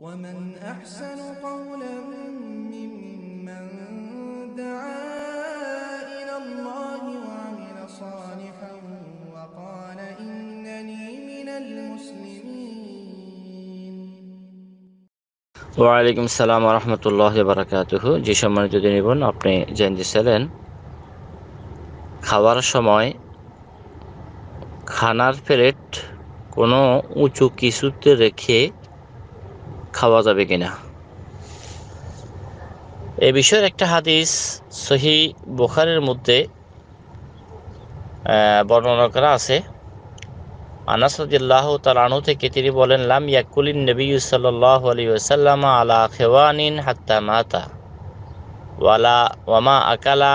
ومن أحسن قولا ممن دعا إلى الله ওয়ালাইকুম সালাম রহমতুল্লাহ বারাকাতুহ যে সম্মানিত দিনী বোন আপনি জানিয়েছিলেন খাওয়ার সময় খানার প্লেট কোনো উঁচু কিছুতে রেখে খাওয়া যাবে কিনা এ বিষয়ের একটা হাদিস সহি বোখারের মধ্যে বর্ণনা করা আছে আনাসুদ্দিল্লাহ তালানু থেকে তিনি বলেন লাম ইয়াকুলিন নবী সাল্লাহ আলী ওসাল্লাম আলা খেওয়ানিন হাত্তা মাতা ওয়ালা ওয়ামা আকালা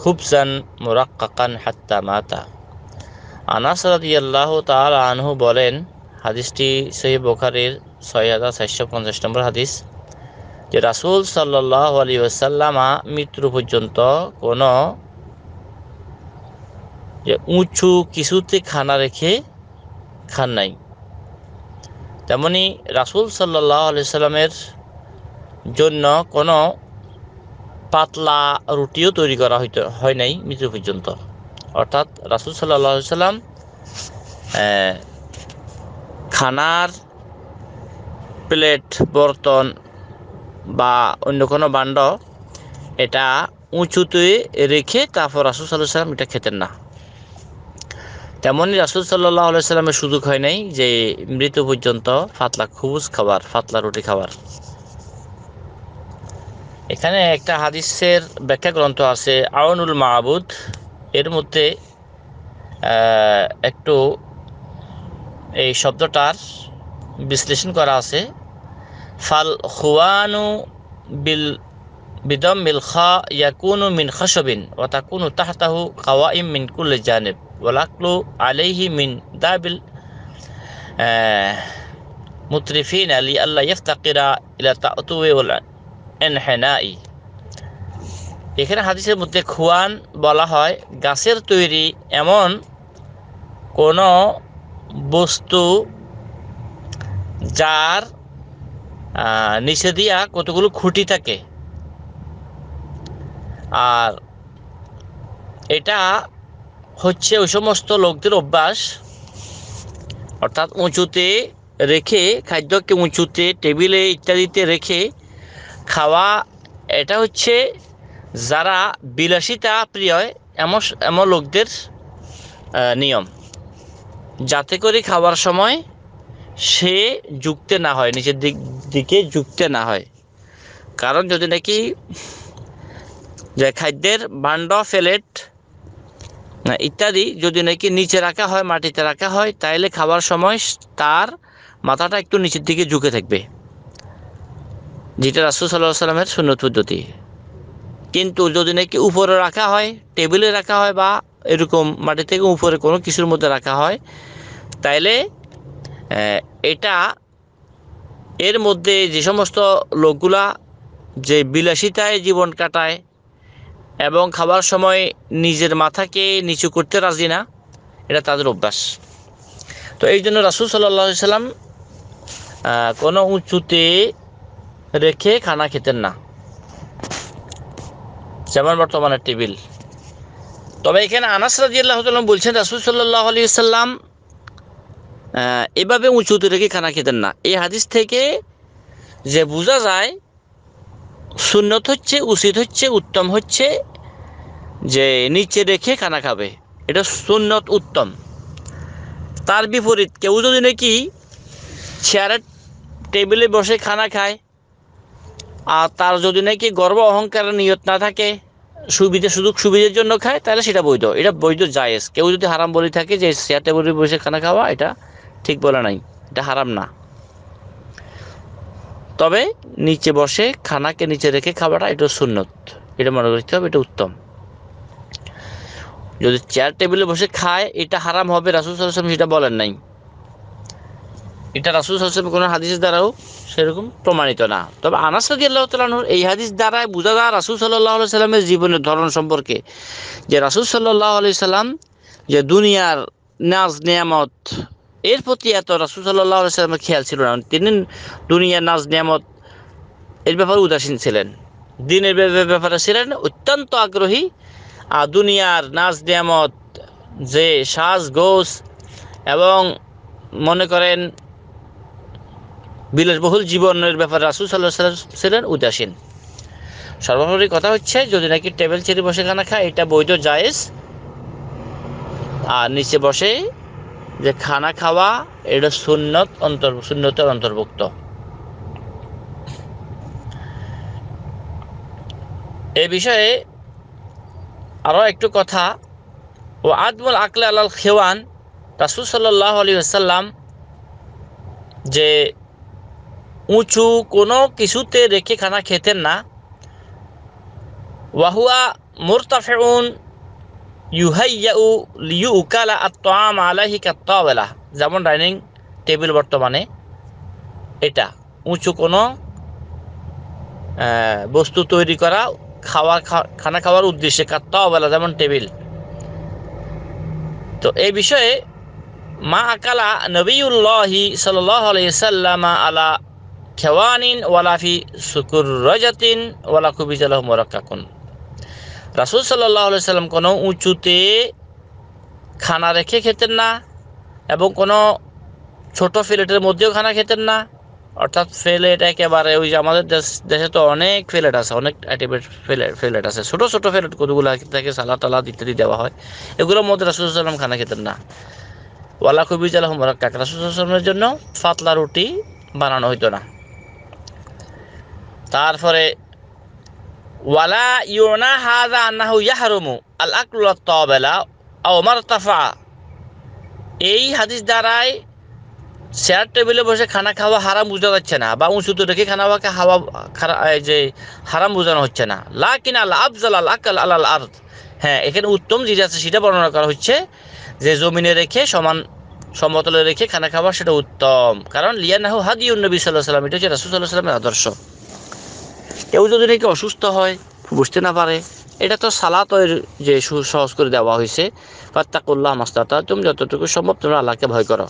খুবজান মোরাক্কাকান হাত্তা মাতা আনাস রাদিয়াল্লাহ তাল আনহু বলেন হাদিসটি সহি বোখারের ছয় হাজার চারশো পঞ্চাশ নম্বর হাদিস যে রাসুল সাল্লাহ আলী ওসাল্লামা মৃত্যু পর্যন্ত কোনো যে উঁচু কিছুতে খানা রেখে খান নাই তেমনি রাসুল সাল্লাহ আলি সাল্লামের জন্য কোনো পাতলা রুটিও তৈরি করা হইতো হয় নাই মৃত্যু পর্যন্ত অর্থাৎ রাসুল সাল্লাহ সাল্লাম খানার প্লেট বর্তন বা অন্য কোনো বান্ড এটা উঁচুতে রেখে তারপর রাসুল সাল্লাহ সাল্লাম এটা খেতেন না তেমনই রাসুল সাল্লাহ সাল্লামের সুযোগ হয় নাই যে মৃত্যু পর্যন্ত ফাতলা খুবুজ খাবার ফাতলা রুটি খাবার এখানে একটা হাদিসের ব্যাখ্যা গ্রন্থ আছে আউনুল মাহবুদ এর মধ্যে একটু এই শব্দটার বিশ্লেষণ করা আছে فالخوان بال بضم الخاء يكون من خشب وتكون تحته قوائم من كل جانب والأكل عليه من داب آه، مترفين لئلا يفتقر إلى التأتو والانحناء এখানে হাদিসের মধ্যে খোয়ান বলা হয় গাছের তৈরি এমন كونو বস্তু যার নিচে দিয়া কতগুলো খুঁটি থাকে আর এটা হচ্ছে ওই সমস্ত লোকদের অভ্যাস অর্থাৎ উঁচুতে রেখে খাদ্যকে উঁচুতে টেবিলে ইত্যাদিতে রেখে খাওয়া এটা হচ্ছে যারা বিলাসিতা প্রিয় এমন এমন লোকদের নিয়ম যাতে করে খাওয়ার সময় সে যুক্তে না হয় নিচের দিক দিকে যুক্ত না হয় কারণ যদি নাকি যে খাদ্যের বান্ড প্লেট ইত্যাদি যদি নাকি নিচে রাখা হয় মাটিতে রাখা হয় তাইলে খাবার সময় তার মাথাটা একটু নিচের দিকে ঝুঁকে থাকবে যেটা রাসুল সাল্লাহ সাল্লামের সুন্নত পদ্ধতি কিন্তু যদি নাকি উপরে রাখা হয় টেবিলে রাখা হয় বা এরকম মাটি থেকে উপরে কোনো কিছুর মধ্যে রাখা হয় তাইলে এটা এর মধ্যে যে সমস্ত লোকগুলা যে বিলাসিতায় জীবন কাটায় এবং খাবার সময় নিজের মাথাকে নিচু করতে রাজি না এটা তাদের অভ্যাস তো এই জন্য রাসুল সাল্লি সাল্লাম কোনো উঁচুতে রেখে খানা খেতেন না যেমন বর্তমানে টেবিল তবে এখানে আনাস রাজি আল্লাহ বলছেন রাসুল সাল্লাহ আলি সাল্লাম এভাবে উঁচুতে রেখে খানা খেতেন না এই হাদিস থেকে যে বোঝা যায় সুন্নত হচ্ছে উচিত হচ্ছে উত্তম হচ্ছে যে নিচে রেখে খানা খাবে এটা সুন্নত উত্তম তার বিপরীত কেউ যদি নাকি চেয়ারের টেবিলে বসে খানা খায় আর তার যদি নাকি গর্ব অহংকারের নিয়ত না থাকে সুবিধে সুযোগ সুবিধের জন্য খায় তাহলে সেটা বৈধ এটা বৈধ জায়েজ কেউ যদি হারাম বলে থাকে যে চেয়ার টেবিলে বসে খানা খাওয়া এটা ঠিক বলে নাই এটা হারাম না তবে নিচে বসে খানাকে নিচে রেখে খাওয়াটা এটা সুন্নত এটা মনে করতে হবে এটা উত্তম যদি চেয়ার টেবিলে বসে খায় এটা হারাম হবে রাসুল সাল্লাম সেটা বলেন নাই এটা রাসুল সাল্লাম কোনো হাদিস দ্বারাও সেরকম প্রমাণিত না তবে আনাস রাজি আল্লাহ এই হাদিস দ্বারাই বোঝা যায় রাসুল সাল্লাহ আলি সাল্লামের জীবনের ধরন সম্পর্কে যে রাসুল সাল্লাহ আলি সাল্লাম যে দুনিয়ার নাজ নিয়ামত এর প্রতি এত রাসুল সাল্লাহ সাল্লামের খেয়াল ছিল না তিনি দুনিয়া নাজ নিয়ামত এর ব্যাপারে উদাসীন ছিলেন দিনের ব্যাপারে ছিলেন অত্যন্ত আগ্রহী আর দুনিয়ার নাজ নিয়ামত যে সাজ গোস এবং মনে করেন বহুল জীবনের ব্যাপারে রাসুল সাল্লাহ সাল্লাম ছিলেন উদাসীন সর্বোপরি কথা হচ্ছে যদি নাকি টেবিল চেয়ারে বসে খানা খায় এটা বৈধ জায়েজ আর নিচে বসে যে খানা খাওয়া এটা সুন্নত অন্তর সুন্নতের অন্তর্ভুক্ত এ বিষয়ে আরও একটু কথা ও আদমুল আকলে আল খেওয়ান রাসুল সাল্লাহ আলী আসাল্লাম যে উঁচু কোনো কিছুতে রেখে খানা খেতেন না ওয়াহুয়া মোরতাফেউন ইউহাইয়াউ লিউ উকালা আত্তাম আলাহি কাত্তাওয়ালা যেমন ডাইনিং টেবিল বর্তমানে এটা উঁচু কোনো বস্তু তৈরি করা খাওয়া খানা খাওয়ার উদ্দেশ্যে কাত্তাওয়ালা যেমন টেবিল তো এই বিষয়ে মা আকালা নবীউল্লাহি সাল্লাহ আলা খেওয়ানিন ওয়ালাফি সুকুর রজাতিন ওয়ালা কুবিজাল মোরাক্কাকুন রাসুল সাল্লাহ সাল্লাম কোনো উঁচুতে খানা রেখে খেতেন না এবং কোনো ছোট ফিলেটের মধ্যেও খানা খেতেন না অর্থাৎ ফেলেট একেবারে ওই যে আমাদের দেশ দেশে তো অনেক ফেলেট আছে অনেক অ্যাটিভেট ফেলেট ফেলেট আছে ছোটো ছোটো ফেলেট কতগুলো থেকে সালা তালা ইত্যাদি দেওয়া হয় এগুলোর মধ্যে সাল্লাম খানা খেতেন না ওয়ালা কবিজ আলহম কাক রাসুলামের জন্য ফাতলা রুটি বানানো হইতো না তারপরে ওয়ালা ইউনা হাজা আন্নাহু ইয়াহরুমু আল আকলুল তবেলা ওমার তাফা এই হাদিস দ্বারায় চেয়ার টেবিলে বসে খানা খাওয়া হারাম বোঝা যাচ্ছে না বা উঁচুতে রেখে খানা খাওয়াকে হাওয়া যে হারাম বোঝানো হচ্ছে না লা কিনা আল্লাহ আফজাল আল আকাল আল আর্দ হ্যাঁ এখানে উত্তম যেটা আছে সেটা বর্ণনা করা হচ্ছে যে জমিনে রেখে সমান সমতলে রেখে খানা খাওয়া সেটা উত্তম কারণ লিয়ানাহু হাদি নবী সাল্লাহ সাল্লাম এটা হচ্ছে রাসুল সাল্লাহ সাল্লামের আদর্শ কেউ যদি নাকি অসুস্থ হয় বুঝতে না পারে এটা তো সালাতের যে সহজ করে দেওয়া হয়েছে পাত্তা আস্তা মাস্তাতা তুমি যতটুকু সম্ভব তোমরা আল্লাহকে ভয় করো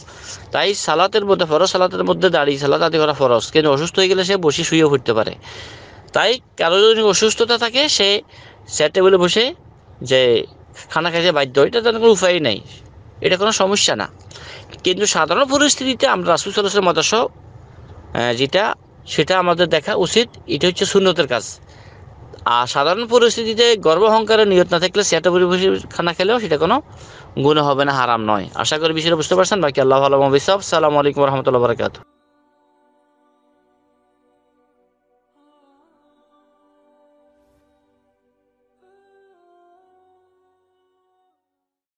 তাই সালাতের মধ্যে ফরজ সালাতের মধ্যে দাঁড়িয়ে সালাত আদি করা ফরজ কিন্তু অসুস্থ হয়ে গেলে সে বসে শুয়ে উঠতে পারে তাই কারো যদি অসুস্থতা থাকে সে স্যার টেবিলে বসে যে খানা খাইতে বাধ্য এটা তার কোনো উপায় নেই এটা কোনো সমস্যা না কিন্তু সাধারণ পরিস্থিতিতে আমরা রাসুল সাল্লাহের যেটা সেটা আমাদের দেখা উচিত এটা হচ্ছে সুন্নতের কাজ আর সাধারণ পরিস্থিতিতে গর্ব অহংকারের নিয়ত না থাকলে সেটা পরিবেশ খানা খেলেও সেটা কোনো গুণ হবে না হারাম নয় আশা করি বিষয়টা বুঝতে পারছেন বাকি আল্লাহ আলম বিসাব সালামু আলাইকুম রহমতুল্লাহ বারকাত